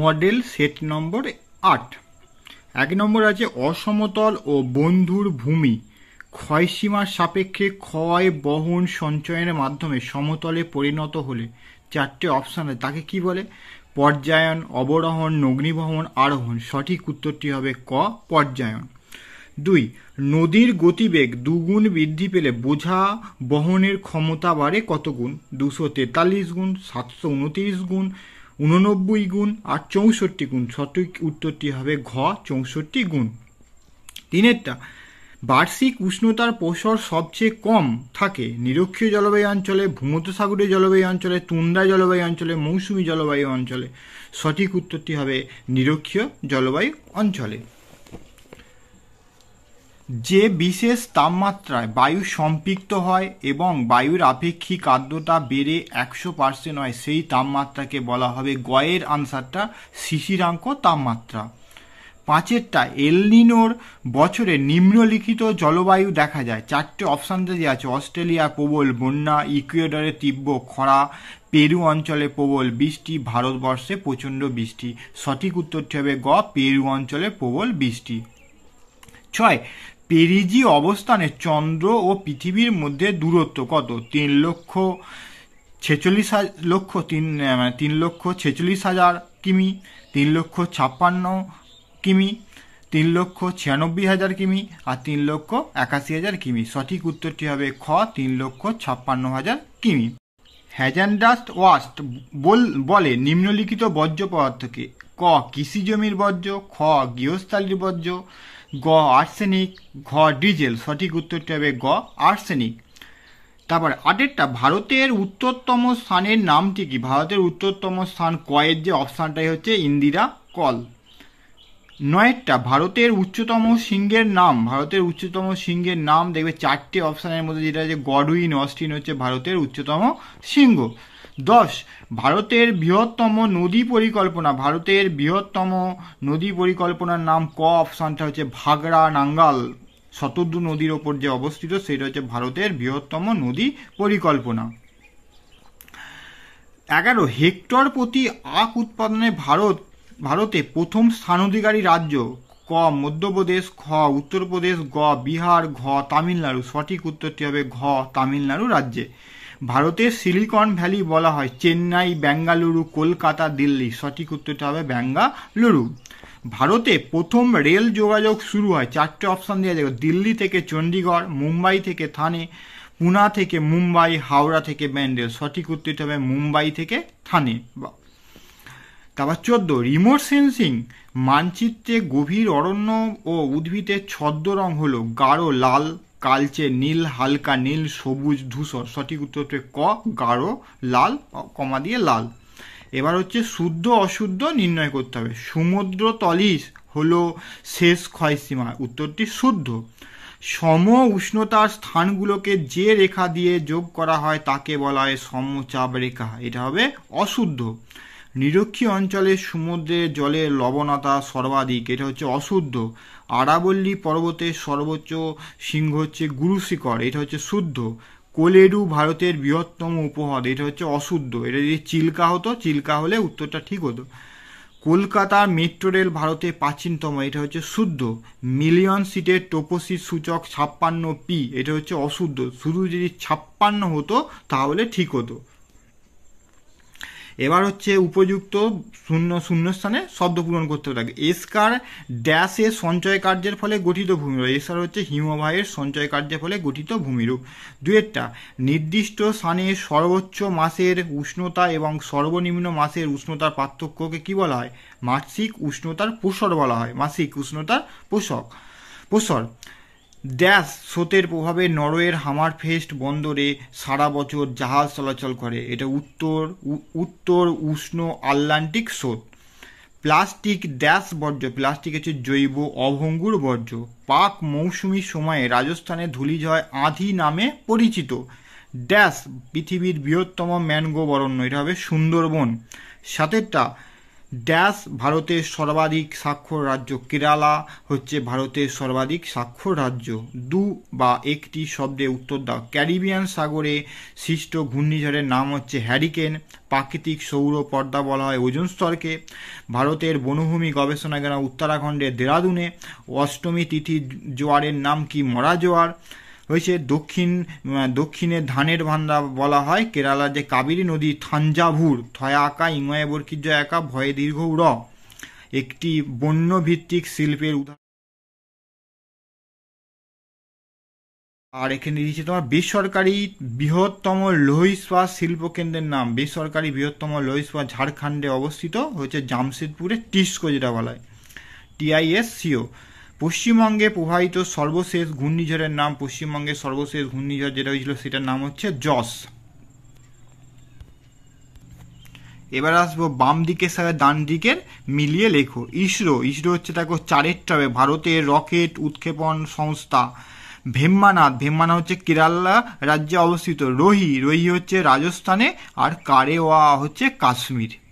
model set number আট এক নম্বর আছে অসমতল ও বন্ধুর ভূমি ক্ষয়সীমার সাপেক্ষে ক্ষয় বহন সঞ্চয়নের মাধ্যমে সমতলে পরিণত হলে চারটে অপশান আছে তাকে কি বলে পর্যায়ন অবরোহণ নগ্নিবহন আরোহণ সঠিক উত্তরটি হবে ক পর্যায়ন দুই নদীর গতিবেগ দুগুণ বৃদ্ধি পেলে বোঝা বহনের ক্ষমতা বাড়ে কত গুণ দুশো তেতাল্লিশ গুণ সাতশো উনত্রিশ গুণ উননব্বই গুণ আর চৌষট্টি গুণ সঠিক উত্তরটি হবে ঘ চৌষট্টি গুণ তিনেরটা বার্ষিক উষ্ণতার প্রসর সবচেয়ে কম থাকে নিরক্ষীয় জলবায়ু অঞ্চলে ভূমধ্যসাগরীয় জলবায়ু অঞ্চলে তুন্দা জলবায়ু অঞ্চলে মৌসুমি জলবায়ু অঞ্চলে সঠিক উত্তরটি হবে নিরক্ষীয় জলবায়ু অঞ্চলে যে বিশেষ তাপমাত্রায় বায়ু সম্পৃক্ত হয় এবং বায়ুর আপেক্ষিক আর্দ্রতা বেড়ে একশো পার্সেন্ট হয় সেই তাপমাত্রাকে বলা হবে গয়ের আনসারটা শিশিরাঙ্ক তাপমাত্রা পাঁচেরটা এলনিনোর বছরে নিম্নলিখিত জলবায়ু দেখা যায় চারটে অপশান দিয়ে আছে অস্ট্রেলিয়া প্রবল বন্যা ইকুয়েডরে তীব্র খরা পেরু অঞ্চলে প্রবল বৃষ্টি ভারতবর্ষে প্রচণ্ড বৃষ্টি সঠিক উত্তরটি হবে গ পেরু অঞ্চলে প্রবল বৃষ্টি ছয় পেরিজি অবস্থানে চন্দ্র ও পৃথিবীর মধ্যে দূরত্ব কত তিন লক্ষ ছেচল্লিশ লক্ষ তিন মানে তিন লক্ষ ছেচল্লিশ হাজার কিমি তিন লক্ষ ছাপ্পান্ন কিমি তিন লক্ষ ছিয়ানব্বই হাজার কিমি আর তিন লক্ষ একাশি হাজার কিমি সঠিক উত্তরটি হবে খ তিন লক্ষ ছাপ্পান্ন হাজার কিমি হ্যাজেন্ডাস্ট ওয়াস্ট বল বলে নিম্নলিখিত বর্জ্য পদার্থকে ক কৃষি জমির বর্জ্য খ গৃহস্থালির বর্জ্য গ আর্সেনিক ঘ ডিজেল সঠিক উত্তরটি হবে গ আর্সেনিক তারপর আটেরটা ভারতের উত্তরতম স্থানের নামটি কি ভারতের উত্তরতম স্থান কয়ের যে অপশানটাই হচ্ছে ইন্দিরা কল নয়েরটা ভারতের উচ্চতম সিংহের নাম ভারতের উচ্চতম সিংহের নাম দেখবে চারটে অপশানের মধ্যে যেটা আছে গডউইন অস্টিন হচ্ছে ভারতের উচ্চতম সিংহ দশ ভারতের বৃহত্তম নদী পরিকল্পনা ভারতের বৃহত্তম নদী পরিকল্পনার নাম ক অপশানটা হচ্ছে ভাগড়া নাঙ্গাল শতদ্রু নদীর ওপর যে অবস্থিত সেটা হচ্ছে ভারতের বৃহত্তম নদী পরিকল্পনা এগারো হেক্টর প্রতি আখ উৎপাদনে ভারত ভারতে প্রথম স্থানাধিকারী রাজ্য ক মধ্যপ্রদেশ খ উত্তরপ্রদেশ গ বিহার ঘ তামিলনাড়ু সঠিক উত্তরটি হবে ঘ তামিলনাড়ু রাজ্যে ভারতের সিলিকন ভ্যালি বলা হয় চেন্নাই বেঙ্গালুরু কলকাতা দিল্লি সঠিক উত্তরটা হবে বেঙ্গালুরু ভারতে প্রথম রেল যোগাযোগ শুরু হয় চারটে অপশান দেওয়া যাবে দিল্লি থেকে চণ্ডীগড় মুম্বাই থেকে থানে পুনা থেকে মুম্বাই হাওড়া থেকে ব্যান্ডেল সঠিক উত্তরটা হবে মুম্বাই থেকে থানে তারপর চোদ্দ রিমোট সেন্সিং মানচিত্রে গভীর অরণ্য ও উদ্ভিদের ছদ্ম রং হলো গাঢ় লাল কালচে নীল হালকা নীল সবুজ ধূসর সঠিক উত্তর হচ্ছে ক গাঢ় লাল কমা দিয়ে লাল এবার হচ্ছে শুদ্ধ অশুদ্ধ নির্ণয় করতে হবে সমুদ্র তলিস হল শেষ ক্ষয়সীমা উত্তরটি শুদ্ধ সম উষ্ণতার স্থানগুলোকে যে রেখা দিয়ে যোগ করা হয় তাকে বলা হয় সমচাপ রেখা এটা হবে অশুদ্ধ নিরক্ষী অঞ্চলের সমুদ্রের জলের লবণতা সর্বাধিক এটা হচ্ছে অশুদ্ধ আরাবল্লী পর্বতের সর্বোচ্চ সিংহ হচ্ছে গুরুশিখর এটা হচ্ছে শুদ্ধ কোলেরু ভারতের বৃহত্তম উপহ্রদ এটা হচ্ছে অশুদ্ধ এটা যদি চিল্কা হতো চিল্কা হলে উত্তরটা ঠিক হতো কলকাতা মেট্রো রেল ভারতে প্রাচীনতম এটা হচ্ছে শুদ্ধ মিলিয়ন সিটের টোপোসি সূচক ছাপ্পান্ন পি এটা হচ্ছে অশুদ্ধ শুধু যদি ছাপ্পান্ন হতো তাহলে ঠিক হতো এবার হচ্ছে উপযুক্ত শূন্য শূন্যস্থানে শব্দ পূরণ করতে থাকে এসকার ড্যাশে সঞ্চয় কার্যের ফলে গঠিত ভূমিরূপ এসকার হচ্ছে হিমবাহের সঞ্চয় কার্যের ফলে গঠিত ভূমিরূপ দুয়েরটা নির্দিষ্ট স্থানে সর্বোচ্চ মাসের উষ্ণতা এবং সর্বনিম্ন মাসের উষ্ণতার পার্থক্যকে কি বলা হয় মাসিক উষ্ণতার পোষর বলা হয় মাসিক উষ্ণতার পোষক পোষর ড্যাশ স্রোতের প্রভাবে নরওয়ের হামারফেস্ট বন্দরে সারা বছর জাহাজ চলাচল করে এটা উত্তর উত্তর উষ্ণ আটলান্টিক স্রোত প্লাস্টিক ড্যাশ বর্জ্য প্লাস্টিক হচ্ছে জৈব অভঙ্গুর বর্জ্য পাক মৌসুমি সময়ে রাজস্থানে ধুলিঝয় আধি নামে পরিচিত ড্যাশ পৃথিবীর বৃহত্তম ম্যানগো বরণ্য এটা হবে সুন্দরবন সাথেরটা ড্যাশ ভারতের সর্বাধিক স্বাক্ষর রাজ্য কেরালা হচ্ছে ভারতের সর্বাধিক স্বাক্ষর রাজ্য দু বা একটি শব্দে উত্তর দাও ক্যারিবিয়ান সাগরে সৃষ্ট ঘূর্ণিঝড়ের নাম হচ্ছে হ্যারিকেন প্রাকৃতিক সৌর পর্দা বলা হয় ওজন স্তরকে ভারতের বনভূমি গবেষণাগার উত্তরাখণ্ডের দেরাদুনে অষ্টমী তিথি জোয়ারের নাম কি মরা জোয়ার হয়েছে দক্ষিণ দক্ষিণে ধানের ভান্দা বলা হয় কেরালা যে কাবেরী নদী থাঞ্জাভুর থয়া আঁকা ইংয়ে বর্কিজ একা ভয়ে দীর্ঘ র একটি বন্যভিত্তিক শিল্পের উদাহরণ আর এখানে দিয়েছে তোমার বেসরকারি বৃহত্তম লোহিসপা শিল্প কেন্দ্রের নাম বেসরকারি বৃহত্তম লোহিসপা ঝাড়খণ্ডে অবস্থিত হচ্ছে জামশেদপুরে টিসকো যেটা বলা হয় টিআইএসসিও পশ্চিমবঙ্গে প্রবাহিত সর্বশেষ ঘূর্ণিঝড়ের নাম পশ্চিমবঙ্গের সর্বশেষ ঘূর্ণিঝড় যেটা হয়েছিল সেটার নাম হচ্ছে জস এবার আসবো বাম দিকের সাথে ডান দিকের মিলিয়ে লেখো ইসরো ইসরো হচ্ছে দেখো চারের টবে ভারতের রকেট উৎক্ষেপণ সংস্থা ভেম্মানাথ ভেম্মানা হচ্ছে কেরালা রাজ্যে অবস্থিত রোহি রোহি হচ্ছে রাজস্থানে আর কারেওয়া হচ্ছে কাশ্মীর